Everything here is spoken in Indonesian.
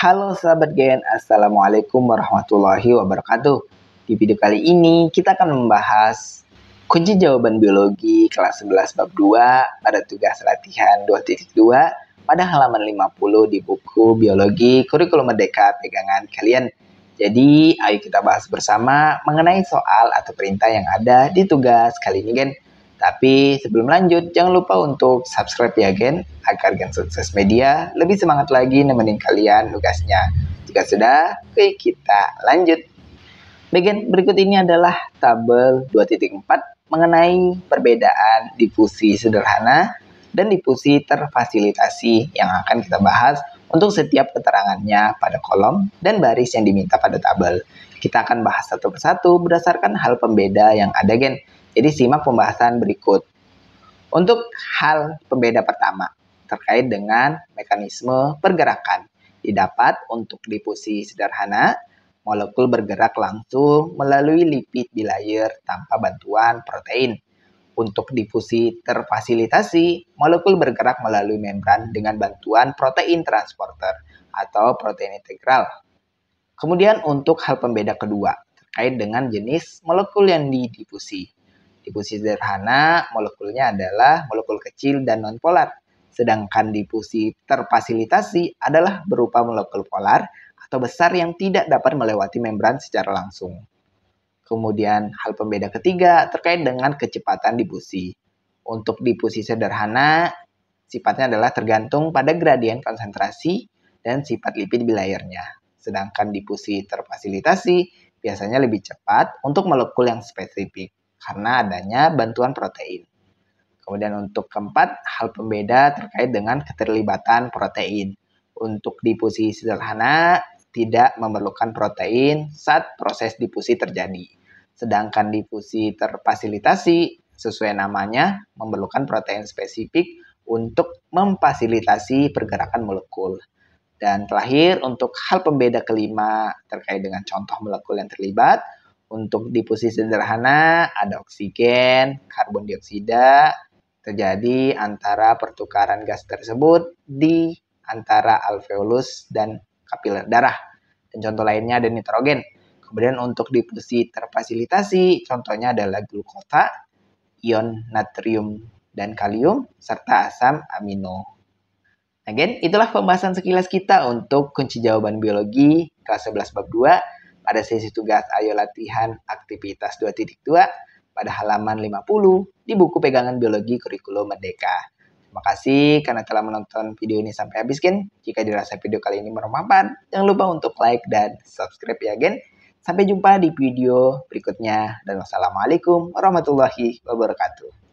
Halo sahabat Gen, Assalamualaikum warahmatullahi wabarakatuh. Di video kali ini kita akan membahas kunci jawaban biologi kelas 11 bab 2 pada tugas latihan 2.2 pada halaman 50 di buku Biologi Kurikulum Merdeka Pegangan Kalian. Jadi, ayo kita bahas bersama mengenai soal atau perintah yang ada di tugas kali ini, Gen. Tapi sebelum lanjut, jangan lupa untuk subscribe ya Gen, agar Gen Sukses Media lebih semangat lagi nemenin kalian tugasnya. Jika sudah, oke kita lanjut. Bagian berikut ini adalah tabel 2.4 mengenai perbedaan difusi sederhana dan difusi terfasilitasi yang akan kita bahas untuk setiap keterangannya pada kolom dan baris yang diminta pada tabel. Kita akan bahas satu persatu berdasarkan hal pembeda yang ada gen jadi simak pembahasan berikut. Untuk hal pembeda pertama terkait dengan mekanisme pergerakan didapat untuk difusi sederhana molekul bergerak langsung melalui lipid di layar tanpa bantuan protein. Untuk difusi terfasilitasi, molekul bergerak melalui membran dengan bantuan protein transporter atau protein integral. Kemudian untuk hal pembeda kedua, terkait dengan jenis molekul yang didifusi. Difusi sederhana, molekulnya adalah molekul kecil dan nonpolar. Sedangkan difusi terfasilitasi adalah berupa molekul polar atau besar yang tidak dapat melewati membran secara langsung. Kemudian hal pembeda ketiga terkait dengan kecepatan difusi. Untuk difusi sederhana, sifatnya adalah tergantung pada gradien konsentrasi dan sifat lipid bilayernya. Sedangkan difusi terfasilitasi biasanya lebih cepat untuk molekul yang spesifik karena adanya bantuan protein. Kemudian untuk keempat, hal pembeda terkait dengan keterlibatan protein. Untuk difusi sederhana, tidak memerlukan protein saat proses difusi terjadi. Sedangkan difusi terfasilitasi, sesuai namanya, memerlukan protein spesifik untuk memfasilitasi pergerakan molekul. Dan terakhir, untuk hal pembeda kelima terkait dengan contoh molekul yang terlibat, untuk di posisi sederhana ada oksigen, karbon dioksida terjadi antara pertukaran gas tersebut di antara alveolus dan kapiler darah. Dan contoh lainnya ada nitrogen. Kemudian untuk di posisi terfasilitasi, contohnya adalah glukosa, ion natrium dan kalium, serta asam amino. Nah gen, itulah pembahasan sekilas kita untuk kunci jawaban biologi kelas 11 bab 2 pada sesi tugas Ayo Latihan Aktivitas 2.2 pada halaman 50 di buku pegangan biologi kurikulum Merdeka. Terima kasih karena telah menonton video ini sampai habis, Gen. Jika dirasa video kali ini bermanfaat, jangan lupa untuk like dan subscribe ya, Gen. Sampai jumpa di video berikutnya dan wassalamualaikum warahmatullahi wabarakatuh.